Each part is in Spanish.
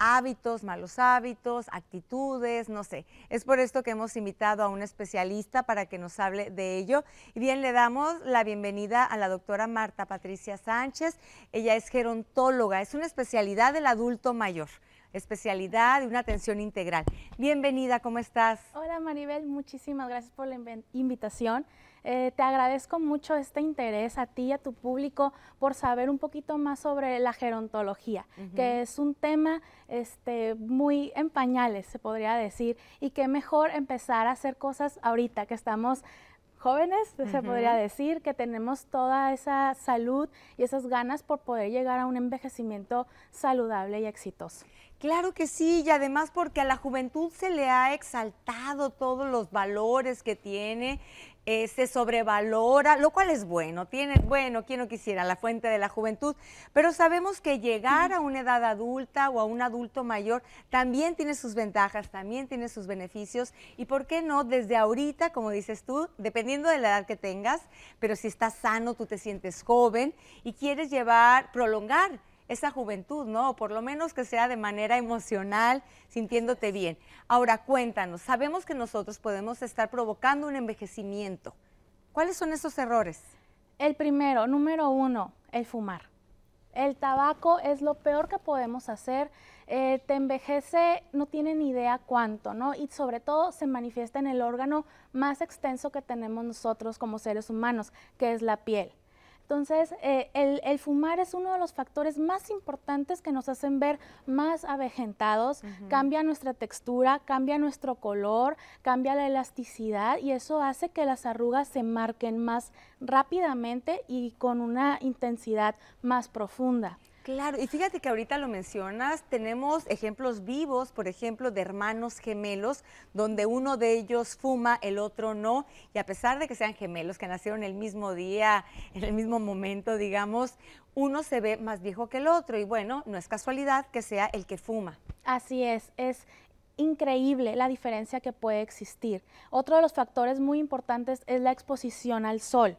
hábitos, malos hábitos, actitudes, no sé. Es por esto que hemos invitado a un especialista para que nos hable de ello. Y bien, le damos la bienvenida a la doctora Marta Patricia Sánchez. Ella es gerontóloga, es una especialidad del adulto mayor especialidad de una atención integral. Bienvenida, ¿cómo estás? Hola Maribel, muchísimas gracias por la invitación. Eh, te agradezco mucho este interés a ti y a tu público por saber un poquito más sobre la gerontología, que es un tema este, muy en pañales, se podría decir, y que mejor empezar a hacer cosas ahorita que estamos jóvenes, se podría decir, que tenemos toda esa salud y esas ganas por poder llegar a un envejecimiento saludable y exitoso. Claro que sí, y además porque a la juventud se le ha exaltado todos los valores que tiene, eh, se sobrevalora, lo cual es bueno, tiene, bueno, quien no quisiera, la fuente de la juventud, pero sabemos que llegar a una edad adulta o a un adulto mayor también tiene sus ventajas, también tiene sus beneficios, y por qué no, desde ahorita, como dices tú, dependiendo de la edad que tengas, pero si estás sano, tú te sientes joven y quieres llevar, prolongar esa juventud, ¿no? por lo menos que sea de manera emocional, sintiéndote bien. Ahora, cuéntanos, sabemos que nosotros podemos estar provocando un envejecimiento. ¿Cuáles son esos errores? El primero, número uno, el fumar. El tabaco es lo peor que podemos hacer. Eh, te envejece, no tienen idea cuánto, ¿no? Y sobre todo se manifiesta en el órgano más extenso que tenemos nosotros como seres humanos, que es la piel. Entonces, eh, el, fumar es uno de los factores más importantes que nos hacen ver más avejentados, cambia nuestra textura, cambia nuestro color, cambia la elasticidad y eso hace que las arrugas se marquen más rápidamente y con una intensidad más profunda. Claro, y fíjate que ahorita lo mencionas, tenemos ejemplos vivos, por ejemplo, de hermanos gemelos, donde uno de ellos fuma, el otro no, y a pesar de que sean gemelos, que nacieron el mismo día, en el mismo momento, digamos, uno se ve más viejo que el otro, y bueno, no es casualidad que sea el que fuma. Así es, es increíble la diferencia que puede existir. Otro de los factores muy importantes es la exposición al sol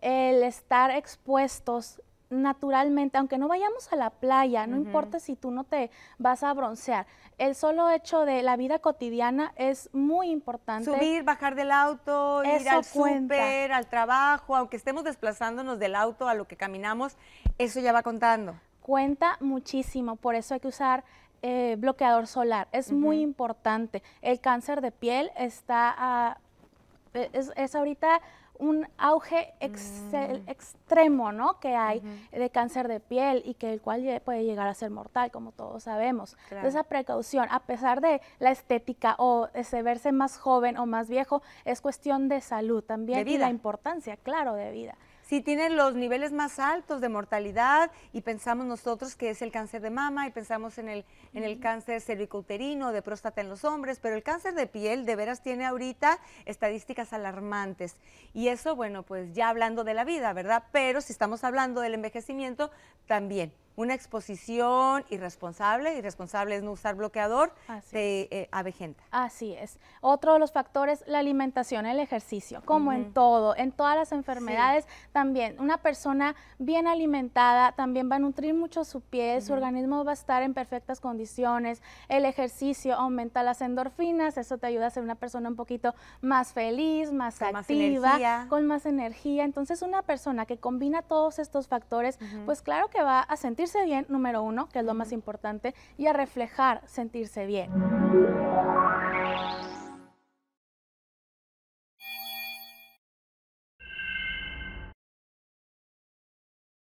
el estar expuestos naturalmente, aunque no vayamos a la playa, no importa si tú no te vas a broncear, el solo hecho de la vida cotidiana es muy importante. Subir, bajar del auto, ir al súper, al trabajo, aunque estemos desplazándonos del auto a lo que caminamos, eso ya va contando. Cuenta muchísimo, por eso hay que usar eh, bloqueador solar, es muy importante. El cáncer de piel está, e, es, es ahorita un auge mm. extremo ¿no? que hay de cáncer de piel y que el cual puede llegar a ser mortal, como todos sabemos. esa precaución, a pesar de la estética o ese verse más joven o más viejo, es cuestión de salud también de y la importancia, claro, de vida. Si tienen los niveles más altos de mortalidad y pensamos nosotros que es el cáncer de mama y pensamos en el, en el cáncer cervicouterino, de próstata en los hombres, pero el cáncer de piel de veras tiene ahorita estadísticas alarmantes y y eso, bueno, pues ya hablando de la vida, ¿verdad? Pero si estamos hablando del envejecimiento, también una exposición irresponsable, irresponsable es no usar bloqueador, de eh, avejenta. Así es. Otro de los factores, la alimentación, el ejercicio, como en todo, en todas las enfermedades también. Una persona bien alimentada también va a nutrir mucho su piel, su organismo va a estar en perfectas condiciones, el ejercicio aumenta las endorfinas, eso te ayuda a ser una persona un poquito más feliz, más activa, con más energía. Entonces una persona que combina todos estos factores, pues claro que va a sentir bien, número uno, que es lo más importante, y a reflejar sentirse bien.